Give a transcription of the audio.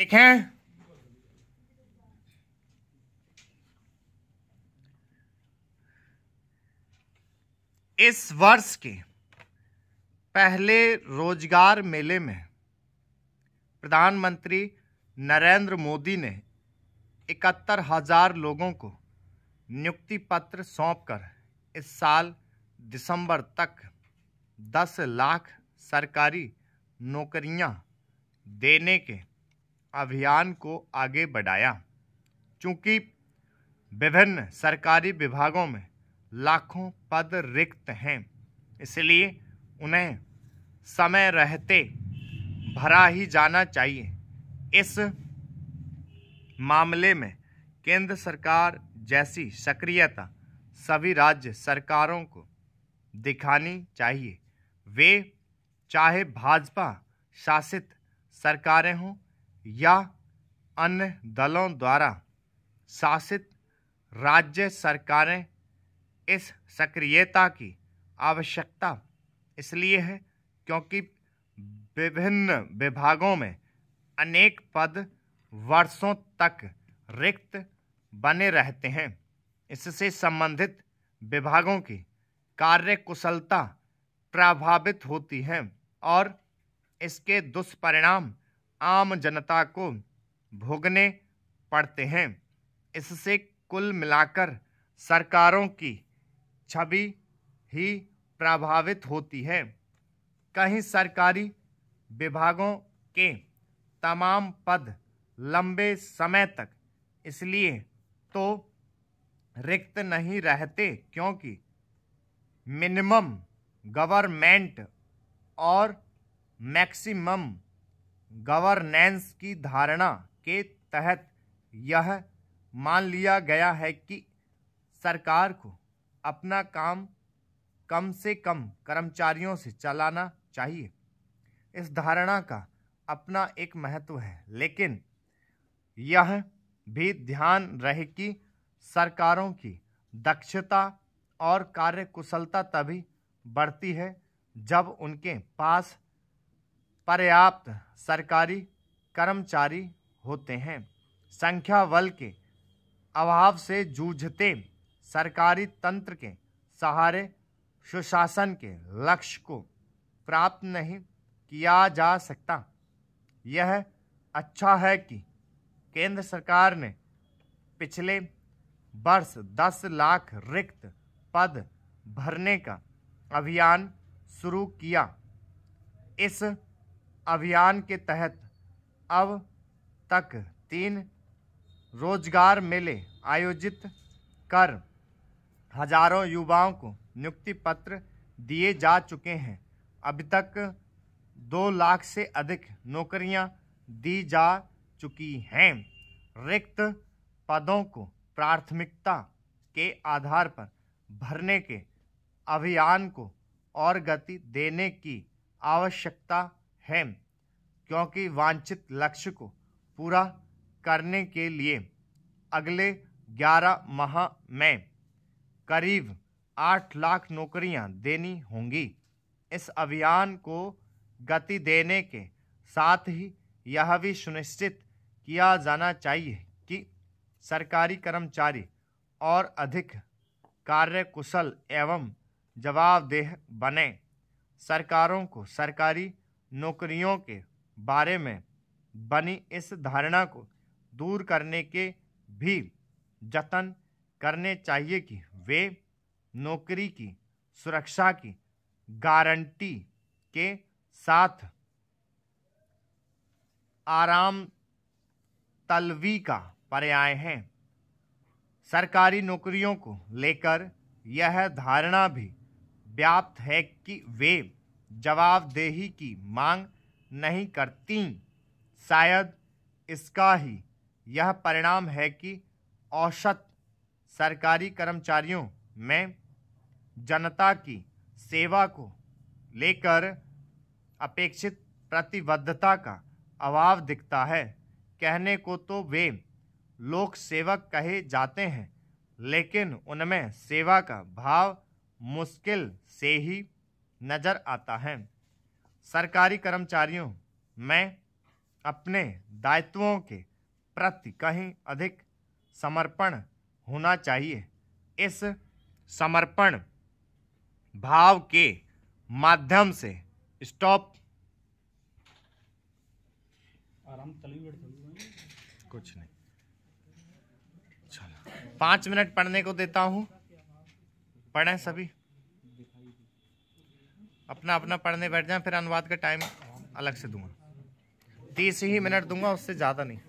देखें इस वर्ष के पहले रोजगार मेले में प्रधानमंत्री नरेंद्र मोदी ने इकहत्तर हजार लोगों को नियुक्ति पत्र सौंपकर इस साल दिसंबर तक 10 लाख सरकारी नौकरियां देने के अभियान को आगे बढ़ाया क्योंकि विभिन्न सरकारी विभागों में लाखों पद रिक्त हैं इसलिए उन्हें समय रहते भरा ही जाना चाहिए इस मामले में केंद्र सरकार जैसी सक्रियता सभी राज्य सरकारों को दिखानी चाहिए वे चाहे भाजपा शासित सरकारें हों या अन्य दलों द्वारा शासित राज्य सरकारें इस सक्रियता की आवश्यकता इसलिए है क्योंकि विभिन्न विभागों में अनेक पद वर्षों तक रिक्त बने रहते हैं इससे संबंधित विभागों की कार्यकुशलता प्रभावित होती है और इसके दुष्परिणाम आम जनता को भोगने पड़ते हैं इससे कुल मिलाकर सरकारों की छवि ही प्रभावित होती है कहीं सरकारी विभागों के तमाम पद लंबे समय तक इसलिए तो रिक्त नहीं रहते क्योंकि मिनिमम गवर्नमेंट और मैक्सिमम गवर्नेंस की धारणा के तहत यह मान लिया गया है कि सरकार को अपना काम कम से कम कर्मचारियों से चलाना चाहिए इस धारणा का अपना एक महत्व है लेकिन यह भी ध्यान रहे कि सरकारों की दक्षता और कार्यकुशलता तभी बढ़ती है जब उनके पास पर्याप्त सरकारी कर्मचारी होते हैं संख्या बल के अभाव से जूझते सरकारी तंत्र के सहारे सुशासन के लक्ष्य को प्राप्त नहीं किया जा सकता यह अच्छा है कि केंद्र सरकार ने पिछले वर्ष दस लाख रिक्त पद भरने का अभियान शुरू किया इस अभियान के तहत अब तक तीन रोजगार मेले आयोजित कर हजारों युवाओं को नियुक्ति पत्र दिए जा चुके हैं अभी तक दो लाख से अधिक नौकरियां दी जा चुकी हैं रिक्त पदों को प्राथमिकता के आधार पर भरने के अभियान को और गति देने की आवश्यकता है क्योंकि वांछित लक्ष्य को पूरा करने के लिए अगले 11 माह में करीब 8 लाख नौकरियां देनी होंगी इस अभियान को गति देने के साथ ही यह भी सुनिश्चित किया जाना चाहिए कि सरकारी कर्मचारी और अधिक कार्यकुशल एवं जवाबदेह बने सरकारों को सरकारी नौकरियों के बारे में बनी इस धारणा को दूर करने के भी जतन करने चाहिए कि वे नौकरी की सुरक्षा की गारंटी के साथ आराम तलवी का पर्याय हैं सरकारी नौकरियों को लेकर यह धारणा भी व्याप्त है कि वे जवाबदेही की मांग नहीं करती शायद इसका ही यह परिणाम है कि औसत सरकारी कर्मचारियों में जनता की सेवा को लेकर अपेक्षित प्रतिबद्धता का अभाव दिखता है कहने को तो वे लोक सेवक कहे जाते हैं लेकिन उनमें सेवा का भाव मुश्किल से ही नज़र आता है सरकारी कर्मचारियों में अपने दायित्वों के प्रति कहीं अधिक समर्पण होना चाहिए इस समर्पण भाव के माध्यम से स्टॉप कुछ नहीं चलो पाँच मिनट पढ़ने को देता हूँ पढ़ें सभी अपना अपना पढ़ने बैठ जाए फिर अनुवाद का टाइम अलग से दूंगा तीस ही मिनट दूंगा उससे ज़्यादा नहीं